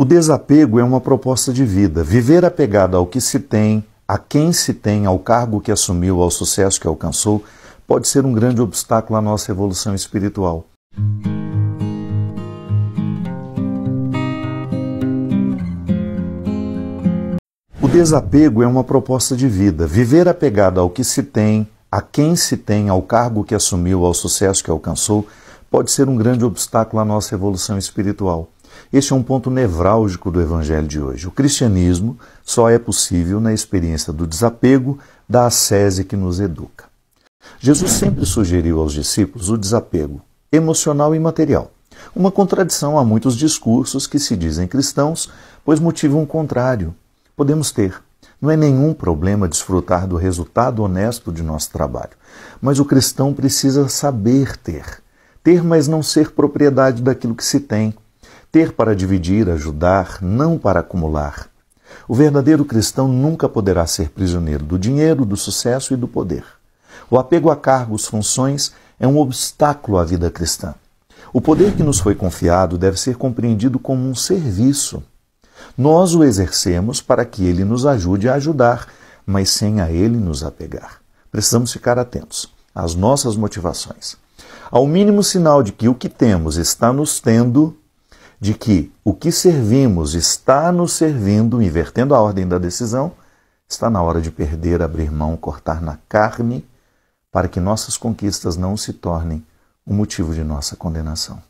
O desapego é uma proposta de vida. Viver apegado ao que se tem, a quem se tem, ao cargo que assumiu, ao sucesso que alcançou, pode ser um grande obstáculo à nossa evolução espiritual. O desapego é uma proposta de vida. Viver apegado ao que se tem, a quem se tem, ao cargo que assumiu, ao sucesso que alcançou, pode ser um grande obstáculo à nossa evolução espiritual. Este é um ponto nevrálgico do evangelho de hoje. O cristianismo só é possível na experiência do desapego da ascese que nos educa. Jesus sempre sugeriu aos discípulos o desapego emocional e material. Uma contradição a muitos discursos que se dizem cristãos, pois motivam o contrário. Podemos ter. Não é nenhum problema desfrutar do resultado honesto de nosso trabalho, mas o cristão precisa saber ter. Ter, mas não ser propriedade daquilo que se tem ter para dividir, ajudar, não para acumular. O verdadeiro cristão nunca poderá ser prisioneiro do dinheiro, do sucesso e do poder. O apego a cargos, funções é um obstáculo à vida cristã. O poder que nos foi confiado deve ser compreendido como um serviço. Nós o exercemos para que ele nos ajude a ajudar, mas sem a ele nos apegar. Precisamos ficar atentos às nossas motivações. Ao mínimo sinal de que o que temos está nos tendo, de que o que servimos está nos servindo, invertendo a ordem da decisão, está na hora de perder, abrir mão, cortar na carne, para que nossas conquistas não se tornem o motivo de nossa condenação.